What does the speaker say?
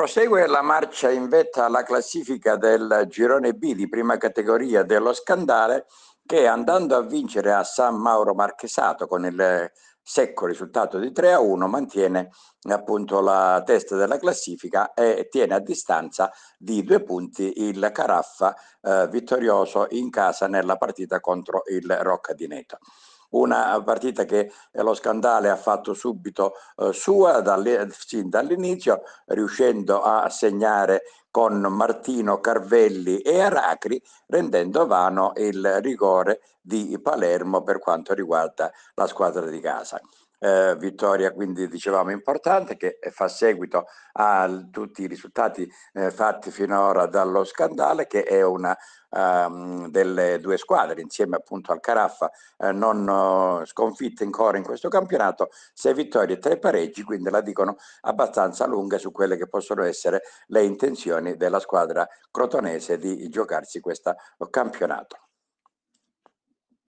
Prosegue la marcia in vetta alla classifica del girone B di prima categoria dello Scandale che andando a vincere a San Mauro Marchesato con il secco risultato di 3 a 1 mantiene appunto la testa della classifica e tiene a distanza di due punti il Caraffa eh, vittorioso in casa nella partita contro il Rocca di Neto una partita che eh, lo Scandale ha fatto subito eh, sua dalle, sin dall'inizio, riuscendo a segnare con Martino Carvelli e Aracri, rendendo vano il rigore di Palermo per quanto riguarda la squadra di casa eh, vittoria quindi dicevamo importante che eh, fa seguito a tutti i risultati eh, fatti finora dallo scandale che è una um, delle due squadre insieme appunto al Caraffa eh, non eh, sconfitte ancora in questo campionato, sei vittorie e tre pareggi, quindi la dicono abbastanza lunga su quelle che possono essere le intenzioni della squadra crotonese di giocarsi questo campionato.